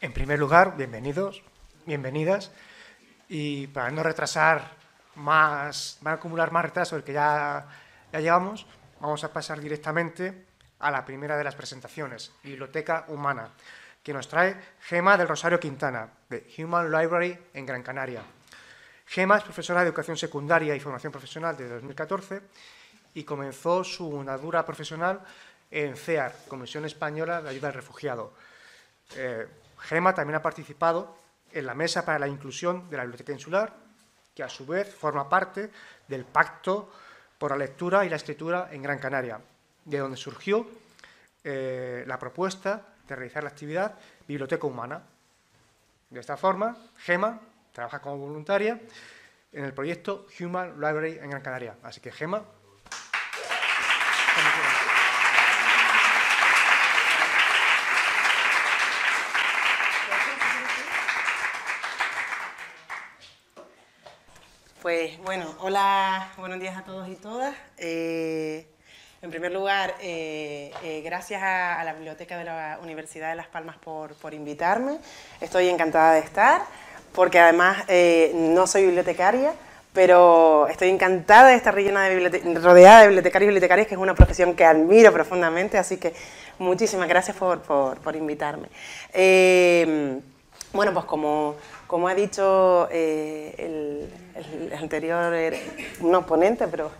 En primer lugar, bienvenidos, bienvenidas. Y para no retrasar más, van a acumular más retraso del que ya, ya llevamos, vamos a pasar directamente a la primera de las presentaciones, Biblioteca Humana, que nos trae Gema del Rosario Quintana, de Human Library en Gran Canaria. Gema es profesora de Educación Secundaria y Formación Profesional desde 2014 y comenzó su nadura profesional en CEAR, Comisión Española de Ayuda al Refugiado. Eh, GEMA también ha participado en la Mesa para la Inclusión de la Biblioteca Insular, que a su vez forma parte del Pacto por la Lectura y la Escritura en Gran Canaria, de donde surgió eh, la propuesta de realizar la actividad Biblioteca Humana. De esta forma, GEMA trabaja como voluntaria en el proyecto Human Library en Gran Canaria. Así que GEMA. Bueno, hola, buenos días a todos y todas. Eh, en primer lugar, eh, eh, gracias a, la Biblioteca de la Universidad de Las Palmas por, invitarme. Estoy encantada de estar, porque además no soy bibliotecaria, pero estoy encantada de estar rellena de rodeada de bibliotecarios y bibliotecarias, que es una profesión que admiro profundamente, así que muchísimas gracias por, por invitarme. Bueno, pues como, ha dicho eh, el, anterior eh, no ponente, pero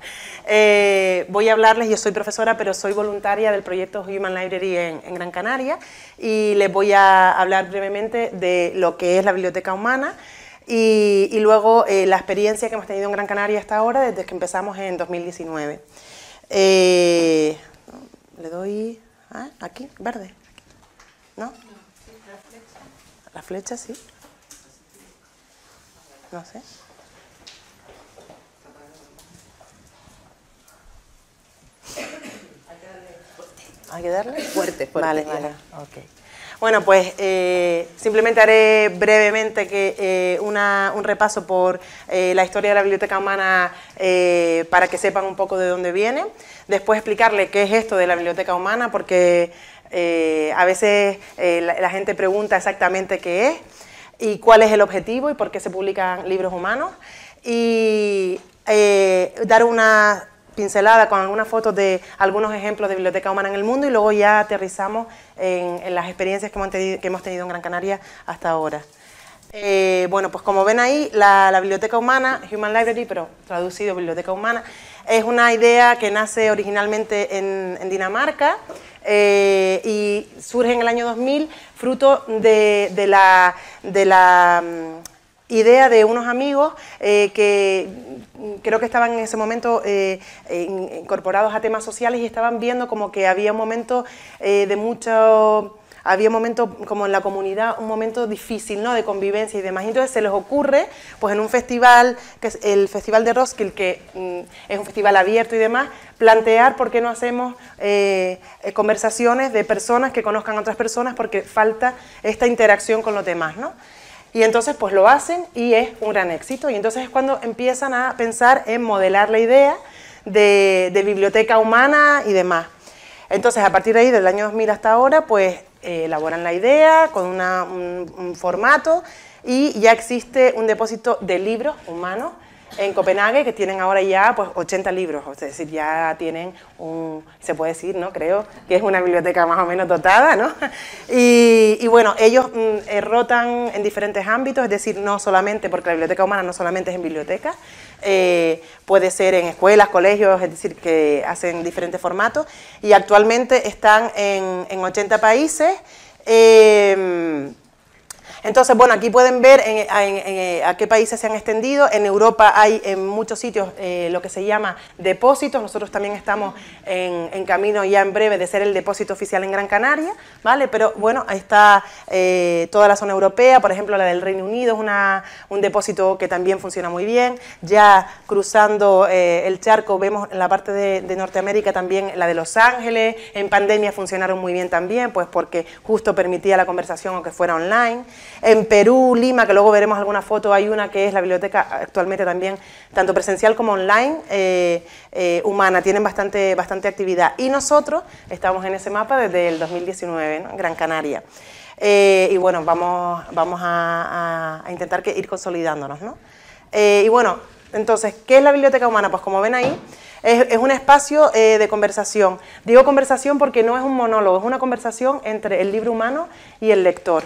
eh, voy a hablarles, yo soy profesora, pero soy voluntaria del proyecto Human Library en, Gran Canaria y les voy a hablar brevemente de lo que es la biblioteca humana y, luego la experiencia que hemos tenido en Gran Canaria hasta ahora desde que empezamos en 2019. le doy ah, aquí, verde. ¿No? La flecha sí. No sé. Hay que darle fuerte, fuerte. Vale, vale. Okay. Bueno, pues eh, simplemente haré brevemente que, eh, un repaso por eh, la historia de la biblioteca humana para que sepan un poco de dónde viene. Después explicarle qué es esto de la biblioteca humana, porque eh, a veces eh, la, gente pregunta exactamente qué es y cuál es el objetivo y por qué se publican libros humanos. Y eh, dar una pincelada con algunas fotos de algunos ejemplos de biblioteca humana en el mundo y luego ya aterrizamos en, las experiencias que hemos, tenido, en Gran Canaria hasta ahora. bueno, pues como ven ahí, la, biblioteca humana, Human Library, pero traducido biblioteca humana, es una idea que nace originalmente en Dinamarca, eh, y surge en el año 2000 fruto de, la, mm, idea de unos amigos eh, que creo que estaban en ese momento eh, incorporados a temas sociales y estaban viendo como que había un momento de mucho había un momento, como en la comunidad, un momento difícil, ¿no? De convivencia y demás. Entonces se les ocurre, pues en un festival, que es el Festival de Roskill, que mm, es un festival abierto y demás, plantear por qué no hacemos eh, eh, conversaciones de personas que conozcan a otras personas porque falta esta interacción con los demás, ¿no? Y entonces pues lo hacen y es un gran éxito. Y entonces es cuando empiezan a pensar en modelar la idea de biblioteca humana y demás. Entonces, a partir de ahí, del año 2000 hasta ahora, pues eh, elaboran la idea con un formato y ya existe un depósito de libros humanos en Copenhague, que tienen ahora ya pues, 80 libros, es decir, ya tienen un, se puede decir, ¿no? Creo que es una biblioteca más o menos dotada, ¿no? Y, bueno, ellos mm, eh, rotan en diferentes ámbitos, es decir, no solamente, porque la biblioteca humana no solamente es en biblioteca, eh, puede ser en escuelas, colegios, es decir, que hacen diferentes formatos, y actualmente están en, en 80 países. Eh, entonces, bueno, aquí pueden ver en, eh, a qué países se han extendido. En Europa hay en muchos sitios eh, lo que se llama depósitos. Nosotros también estamos en, camino ya en breve de ser el depósito oficial en Gran Canaria, ¿vale? Pero bueno, ahí está eh, toda la zona europea, por ejemplo, la del Reino Unido es una, un depósito que también funciona muy bien. Ya cruzando el charco vemos en la parte de, de Norteamérica también la de Los Ángeles. En pandemia funcionaron muy bien también, pues porque justo permitía la conversación aunque fuera online. En Perú, Lima, que luego veremos alguna foto, hay una que es la biblioteca actualmente también, tanto presencial como online, eh, eh, humana, tienen bastante, bastante actividad. Y nosotros estamos en ese mapa desde el 2019, Gran Canaria. Eh, y bueno, vamos, vamos a, intentar que ir consolidándonos. ¿no? y bueno, entonces, ¿qué es la biblioteca humana? Pues como ven ahí, es, un espacio de conversación. Digo conversación porque no es un monólogo, es una conversación entre el libro humano y el lector.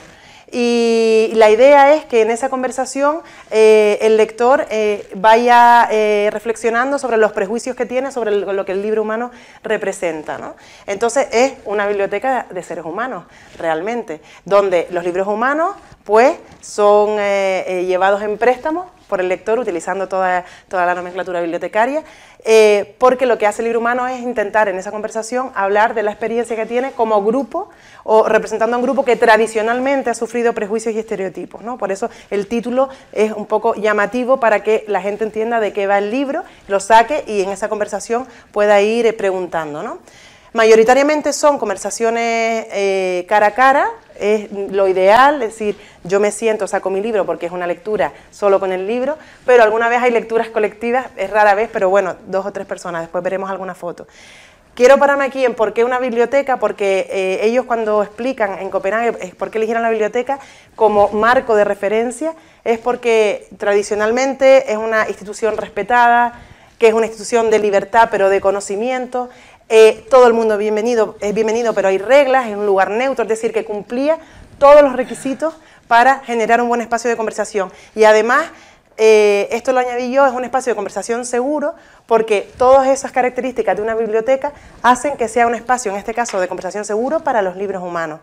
Y la idea es que en esa conversación eh, el lector eh, vaya eh, reflexionando sobre los prejuicios que tiene, sobre lo que el libro humano representa. ¿no? Entonces es una biblioteca de seres humanos, realmente, donde los libros humanos pues, son llevados en préstamo por el lector, utilizando toda, toda la nomenclatura bibliotecaria, eh, porque lo que hace el libro humano es intentar en esa conversación hablar de la experiencia que tiene como grupo o representando a un grupo que tradicionalmente ha sufrido prejuicios y estereotipos. ¿no? Por eso el título es un poco llamativo para que la gente entienda de qué va el libro, lo saque y en esa conversación pueda ir eh, preguntando. ¿no? Mayoritariamente son conversaciones eh, cara a cara, es lo ideal, es decir, yo me siento, saco mi libro porque es una lectura solo con el libro, pero alguna vez hay lecturas colectivas, es rara vez, pero bueno, dos o tres personas, después veremos alguna foto. Quiero pararme aquí en por qué una biblioteca, porque eh, ellos cuando explican en Copenhague por qué eligieron la biblioteca como marco de referencia, es porque tradicionalmente es una institución respetada, que es una institución de libertad pero de conocimiento, eh, todo el mundo bienvenido, es eh, bienvenido, pero hay reglas, es un lugar neutro, es decir, que cumplía todos los requisitos para generar un buen espacio de conversación. Y además, eh, esto lo añadí yo, es un espacio de conversación seguro porque todas esas características de una biblioteca hacen que sea un espacio, en este caso, de conversación seguro para los libros humanos.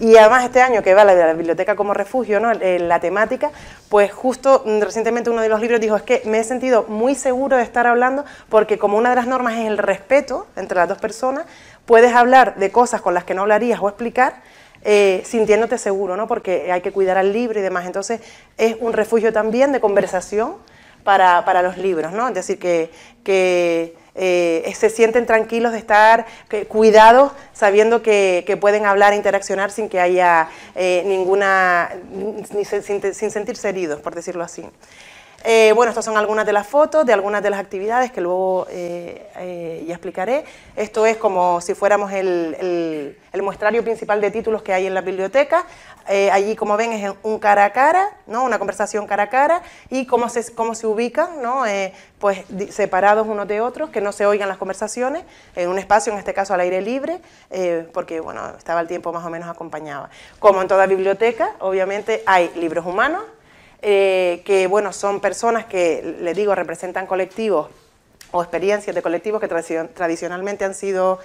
Y además este año que va la, la biblioteca como refugio, ¿no? la temática, pues justo recientemente uno de los libros dijo, es que me he sentido muy seguro de estar hablando porque como una de las normas es el respeto entre las dos personas, puedes hablar de cosas con las que no hablarías o explicar, eh, sintiéndote seguro, ¿no? porque hay que cuidar al libro y demás. Entonces es un refugio también de conversación para, los libros, ¿no? es decir, que, que eh, se sienten tranquilos de estar eh, cuidados, sabiendo que, pueden hablar e interaccionar sin que haya eh, ninguna, sin, sin sentirse heridos, por decirlo así. Eh, bueno, estas son algunas de las fotos de algunas de las actividades que luego eh, eh, ya explicaré. Esto es como si fuéramos el, el, muestrario principal de títulos que hay en la biblioteca. allí, como ven, es un cara a cara, ¿no? una conversación cara a cara, y cómo se, cómo se ubican, ¿no? pues separados unos de otros, que no se oigan las conversaciones, en un espacio, en este caso al aire libre, porque bueno, estaba el tiempo más o menos acompañaba. Como en toda biblioteca, obviamente hay libros humanos, eh, que bueno, son personas que, le digo, representan colectivos o experiencias de colectivos que tradicionalmente han sido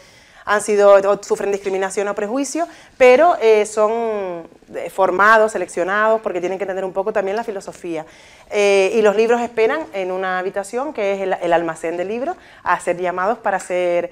han sido o sufren discriminación o prejuicio, pero eh, son eh, formados, seleccionados, porque tienen que entender un poco también la filosofía. y los libros esperan en una habitación que es el, almacén de libros a ser llamados para ser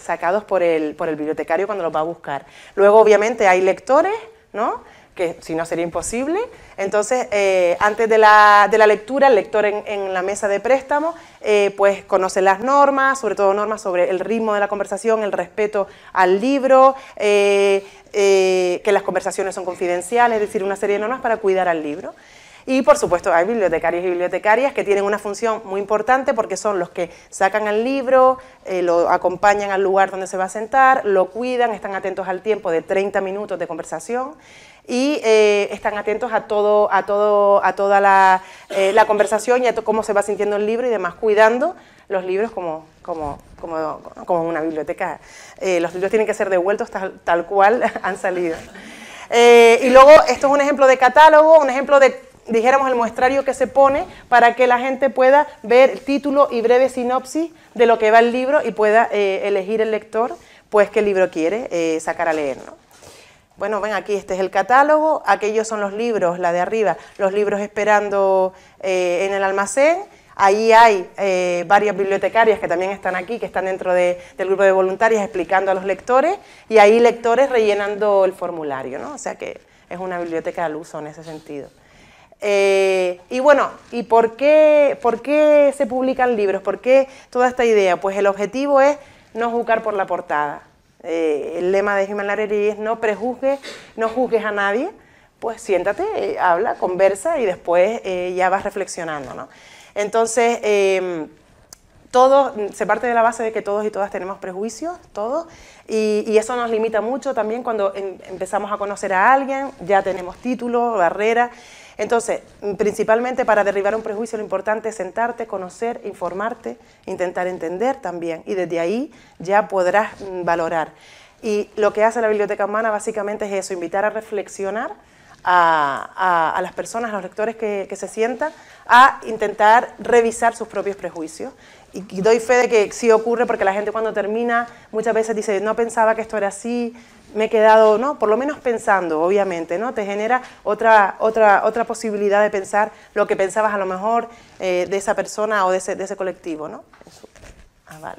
sacados por el, por el bibliotecario cuando los va a buscar. Luego, obviamente, hay lectores, ¿no? que si no sería imposible. Entonces, eh, antes de la, de la, lectura, el lector en, la mesa de préstamo, eh, pues conoce las normas, sobre todo normas sobre el ritmo de la conversación, el respeto al libro, eh, que las conversaciones son confidenciales, es decir, una serie de normas para cuidar al libro. Y por supuesto hay bibliotecarios y bibliotecarias que tienen una función muy importante porque son los que sacan el libro, eh, lo acompañan al lugar donde se va a sentar, lo cuidan, están atentos al tiempo de 30 minutos de conversación y eh, están atentos a todo, a todo, a toda la, eh, conversación y a cómo se va sintiendo el libro y demás, cuidando los libros como, como, como, una biblioteca. los libros tienen que ser devueltos tal, tal cual han salido. y luego, esto es un ejemplo de catálogo, un ejemplo de dijéramos el muestrario que se pone para que la gente pueda ver el título y breve sinopsis de lo que va el libro y pueda eh, elegir el lector pues qué libro quiere eh, sacar a leer. Bueno, ven aquí, este es el catálogo, aquellos son los libros, la de arriba, los libros esperando eh, en el almacén. Ahí hay varias bibliotecarias que también están aquí, que están dentro del grupo de voluntarias explicando a los lectores y ahí lectores rellenando el formulario, ¿no? O sea que es una biblioteca al uso en ese sentido. Eh, y bueno, ¿y por qué, por qué se publican libros? ¿Por qué toda esta idea? Pues el objetivo es no juzgar por la portada. Eh, el lema de Jiménez Larerí es no prejuzgues, no juzgues a nadie, pues siéntate, eh, habla, conversa y después ya vas reflexionando. ¿no? Entonces, em, se parte de la base de que todos y todas tenemos prejuicios, todos, y, eso nos limita mucho también cuando empezamos a conocer a alguien, ya tenemos título, barreras, Entonces, principalmente para derribar un prejuicio lo importante es sentarte, conocer, informarte, intentar entender también, y desde ahí ya podrás mm, valorar. Y lo que hace la biblioteca humana básicamente es eso, invitar a reflexionar a, las personas, a los lectores que, se sientan, a intentar revisar sus propios prejuicios y doy fe de que sí ocurre porque la gente cuando termina muchas veces dice, no pensaba que esto era así, me he quedado, ¿no? Por lo menos pensando, obviamente, ¿no? Te genera otra, otra, otra posibilidad de pensar lo que pensabas a lo mejor eh, de esa persona o de ese, colectivo, ¿no? Ah, vale.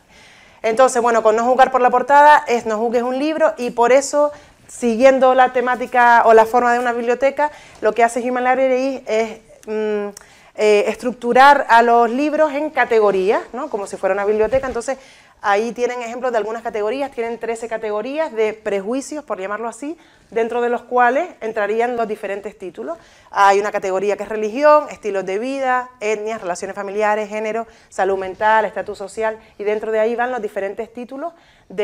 Entonces, bueno, con no jugar por la portada es no juzgues un libro y por eso, siguiendo la temática o la forma de una biblioteca, lo que hace Human Library es... Mm, eh, estructurar a los libros en categorías, ¿no? como si fuera una biblioteca. Entonces, ahí tienen ejemplos de algunas categorías, tienen 13 categorías de prejuicios, por llamarlo así, dentro de los cuales entrarían los diferentes títulos. Hay una categoría que es religión, estilos de vida, etnias, relaciones familiares, género, salud mental, estatus social, y dentro de ahí van los diferentes títulos de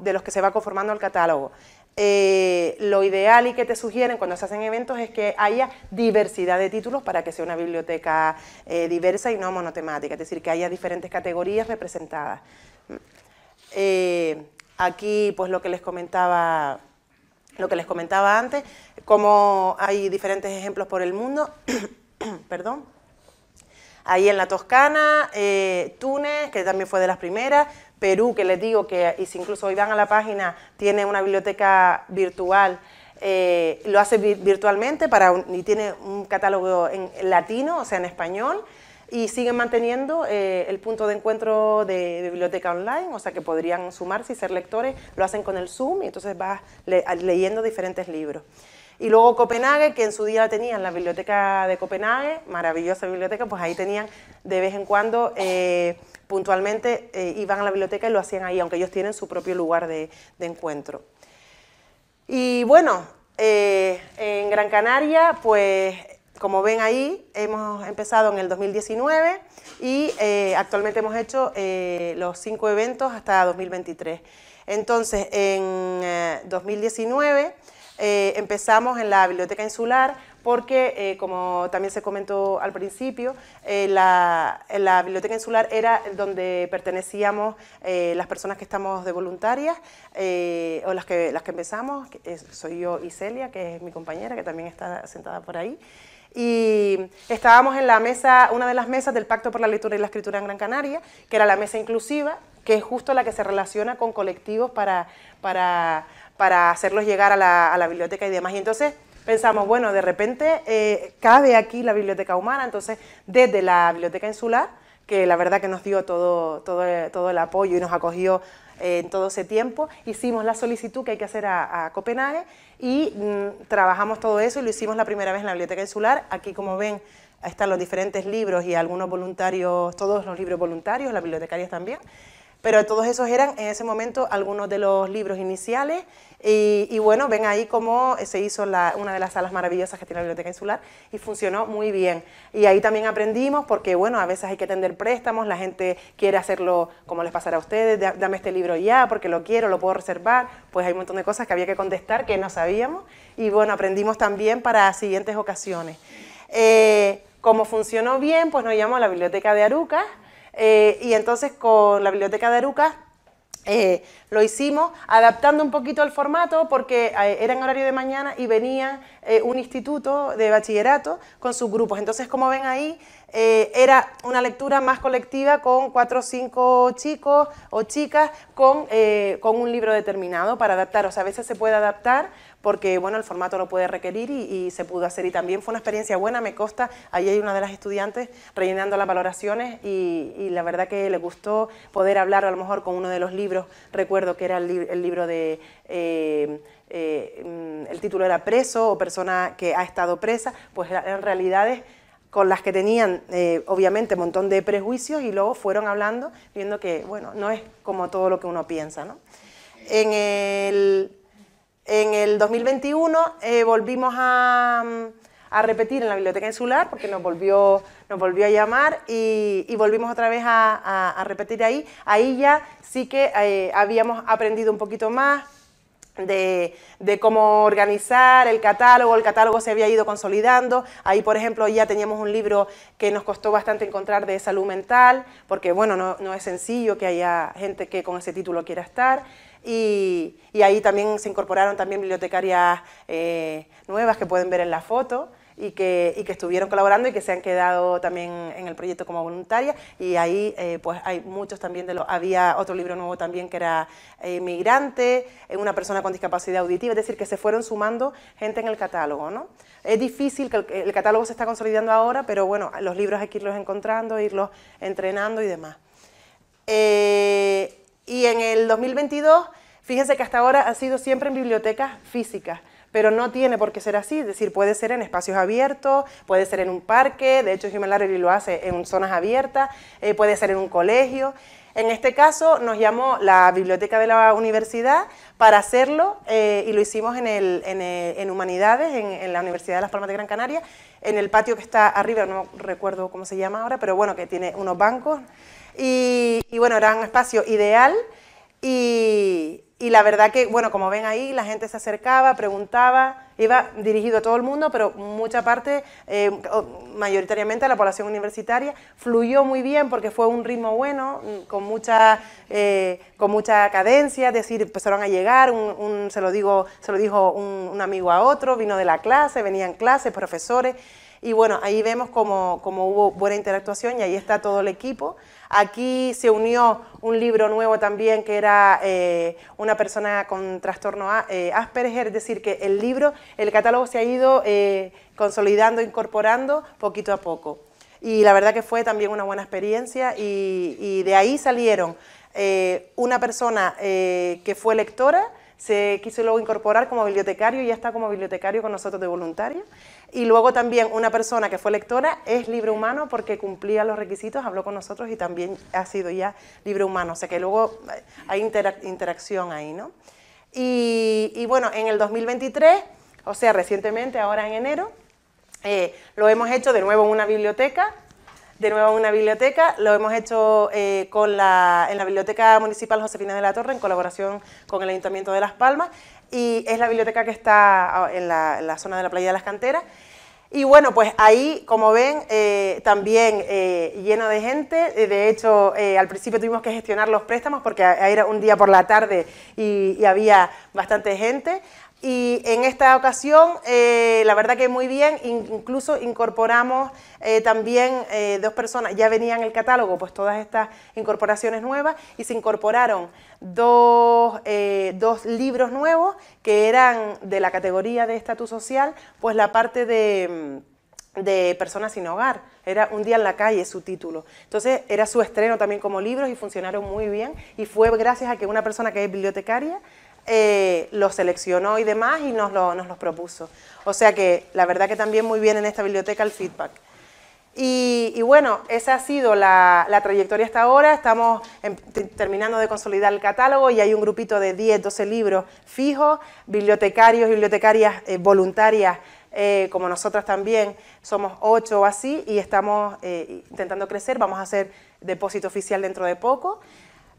de los que se va conformando el catálogo. Eh, lo ideal y que te sugieren cuando se hacen eventos es que haya diversidad de títulos para que sea una biblioteca eh, diversa y no monotemática, es decir, que haya diferentes categorías representadas. Eh, aquí, pues lo que les comentaba lo que les comentaba antes, como hay diferentes ejemplos por el mundo, perdón, ahí en la Toscana, Túnez, que también fue de las primeras, Perú, que les digo que y si incluso hoy van a la página, tiene una biblioteca virtual, eh, lo hace virtualmente para y tiene un catálogo en latino, o sea, en español, y siguen manteniendo eh, el punto de encuentro de, biblioteca online, o sea, que podrían sumarse y ser lectores, lo hacen con el Zoom y entonces vas leyendo diferentes libros. Y luego Copenhague, que en su día tenían la biblioteca de Copenhague, maravillosa biblioteca, pues ahí tenían de vez en cuando, eh, puntualmente, eh, iban a la biblioteca y lo hacían ahí, aunque ellos tienen su propio lugar de, encuentro. Y bueno, eh, en Gran Canaria, pues como ven ahí, hemos empezado en el 2019 y actualmente hemos hecho los cinco eventos hasta 2023. Entonces, en 2019 eh, empezamos en la Biblioteca Insular porque, eh, como también se comentó al principio, eh, la, Biblioteca Insular era donde pertenecíamos las personas que estamos de voluntarias, o las que, las que empezamos, soy yo y Celia, que es mi compañera, que también está sentada por ahí y estábamos en la mesa, una de las mesas del Pacto por la Lectura y la Escritura en Gran Canaria, que era la mesa inclusiva, que es justo la que se relaciona con colectivos para, para para hacerlos llegar a la, biblioteca y demás. Y entonces pensamos, bueno, de repente eh, cabe aquí la biblioteca humana, entonces desde la biblioteca insular, que la verdad que nos dio todo, todo, todo el apoyo y nos acogió eh, en todo ese tiempo, hicimos la solicitud que hay que hacer a, Copenhague y mm, trabajamos todo eso y lo hicimos la primera vez en la biblioteca insular. Aquí, como ven, están los diferentes libros y algunos voluntarios, todos los libros voluntarios, las bibliotecarias también pero todos esos eran en ese momento algunos de los libros iniciales y, bueno, ven ahí cómo se hizo una de las salas maravillosas que tiene la Biblioteca Insular y funcionó muy bien. Y ahí también aprendimos porque, bueno, a veces hay que atender préstamos, la gente quiere hacerlo como les pasará a ustedes, dame este libro ya porque lo quiero, lo puedo reservar, pues hay un montón de cosas que había que contestar que no sabíamos y bueno, aprendimos también para siguientes ocasiones. Eh, como funcionó bien, pues nos llamó a la Biblioteca de Arucas eh, y entonces con la Biblioteca de Arucas eh, lo hicimos adaptando un poquito el formato porque eh, era en horario de mañana y venía eh, un instituto de bachillerato con sus grupos. Entonces, como ven ahí, era una lectura más colectiva con cuatro o cinco chicos o chicas con, con un libro determinado para adaptar. O sea, a veces se puede adaptar porque bueno, el formato lo puede requerir y, se pudo hacer. Y también fue una experiencia buena, me consta, ahí hay una de las estudiantes rellenando las valoraciones y, la verdad que le gustó poder hablar a lo mejor con uno de los libros, recuerdo que era el, libro de... Eh, eh, el título era preso o persona que ha estado presa, pues en realidades con las que tenían eh, obviamente un montón de prejuicios y luego fueron hablando viendo que bueno no es como todo lo que uno piensa en el en el 2021 eh, volvimos mm, a, repetir en la Biblioteca Insular, porque nos volvió, nos volvió a llamar y, volvimos otra vez a, repetir ahí. Ahí ya sí que eh, habíamos aprendido un poquito más, de, cómo organizar el catálogo, el catálogo se había ido consolidando, ahí por ejemplo ya teníamos un libro que nos costó bastante encontrar de salud mental, porque bueno, no es sencillo que haya gente que con ese título quiera estar, y, ahí también se incorporaron también bibliotecarias eh, nuevas que pueden ver en la foto. Y que, estuvieron colaborando y que se han quedado también en el proyecto como voluntarias. Y ahí eh, pues hay muchos también de los... Había otro libro nuevo también que era eh, migrante, eh, una persona con discapacidad auditiva, es decir, que se fueron sumando gente en el catálogo. ¿no? Es difícil, que el, catálogo se está consolidando ahora, pero bueno, los libros hay que irlos encontrando, irlos entrenando y demás y en el 2022, fíjense que hasta ahora ha sido siempre en bibliotecas físicas pero no tiene por qué ser así. Es decir, puede ser en espacios abiertos, puede ser en un parque, de hecho Human Library lo hace en zonas abiertas, eh, puede ser en un colegio. En este caso nos llamó la biblioteca de la universidad para hacerlo eh, y lo hicimos eh, en, Humanidades, en, en, la Universidad de Las Palmas de Gran Canaria, en el patio que está arriba, no recuerdo cómo se llama ahora, pero bueno, que tiene unos bancos. Y, bueno, era un espacio ideal y, la verdad que, bueno, como ven ahí, la gente se acercaba, preguntaba, iba dirigido a todo el mundo, pero mucha parte, eh, mayoritariamente a la población universitaria, fluyó muy bien porque fue un ritmo bueno, con mucha, eh, con mucha cadencia, es decir, empezaron a llegar, un, se, lo digo, se lo dijo un, amigo a otro, vino de la clase, venían clases, profesores, y bueno, ahí vemos como, como hubo buena interactuación y ahí está todo el equipo. Aquí se unió un libro nuevo también que era eh, una persona con trastorno a, eh, Asperger, es decir, que el libro, el catálogo se ha ido eh, consolidando, incorporando poquito a poco. Y la verdad que fue también una buena experiencia y de ahí salieron una persona que fue lectora, se quiso luego incorporar como bibliotecario y ya está como bibliotecario con nosotros de voluntario. Y luego también una persona que fue lectora es libre humano porque cumplía los requisitos, habló con nosotros y también ha sido ya libre humano. O sea que luego eh, hay interacción ahí, ¿no? Y, bueno, en el 2023, o sea, recientemente, ahora en enero, eh, lo hemos hecho de nuevo en una biblioteca de nuevo una biblioteca. Lo hemos hecho eh, con en la Biblioteca Municipal Josefina de la Torre en colaboración con el Ayuntamiento de Las Palmas y es la biblioteca que está ah, en la, zona de la playa de las canteras. Y bueno, pues ahí, como ven, eh, también eh, lleno de gente. De hecho, al principio tuvimos que gestionar los préstamos porque era un día por la tarde y había bastante gente. Y en esta ocasión, eh, la verdad que muy bien, incluso incorporamos eh, también eh, dos personas, ya venían el catálogo, pues todas estas incorporaciones nuevas, y se incorporaron dos, libros nuevos que eran de la categoría de estatus social, pues la parte de mm, de Personas sin Hogar. Era Un día en la calle su título. Entonces era su estreno también como libros y funcionaron muy bien. Y fue gracias a que una persona que es bibliotecaria eh, lo seleccionó y demás y nos, lo, nos los propuso. O sea que la verdad que también muy bien en esta biblioteca el feedback. Y, bueno, esa ha sido la, trayectoria hasta ahora. Estamos em, terminando de consolidar el catálogo y hay un grupito de 10, 12 libros fijos, bibliotecarios, bibliotecarias eh, voluntarias, eh, como nosotras también, somos 8 o así, y estamos intentando crecer. Vamos a hacer depósito oficial dentro de poco.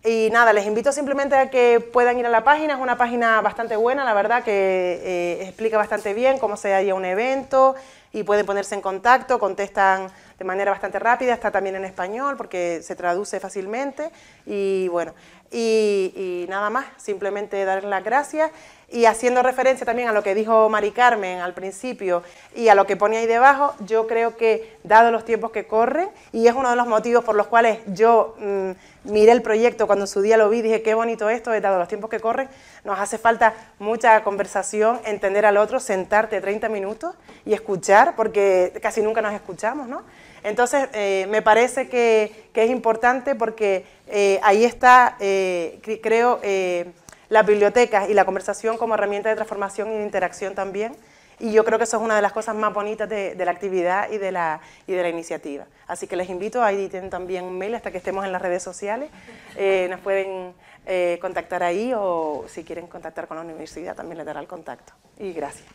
Y nada, les invito simplemente a que puedan ir a la página, es una página bastante buena, la verdad, que eh, explica bastante bien cómo se haría un evento, y pueden ponerse en contacto, contestan de manera bastante rápida, está también en español porque se traduce fácilmente y bueno, y, nada más, simplemente darles las gracias y haciendo referencia también a lo que dijo Mari Carmen al principio y a lo que pone ahí debajo, yo creo que dado los tiempos que corren, y es uno de los motivos por los cuales yo mm, miré el proyecto cuando su día lo vi, dije qué bonito esto, dado los tiempos que corren, nos hace falta mucha conversación, entender al otro, sentarte 30 minutos y escuchar, porque casi nunca nos escuchamos, ¿no? Entonces, eh, me parece que, es importante porque eh, ahí está, eh, creo, la biblioteca y la conversación como herramienta de transformación y de interacción también. Y yo creo que eso es una de las cosas más bonitas de, la actividad y de la, y de la iniciativa. Así que les invito, a tienen también un mail hasta que estemos en las redes sociales. nos pueden eh, contactar ahí o si quieren contactar con la universidad también les dará el contacto. Y gracias.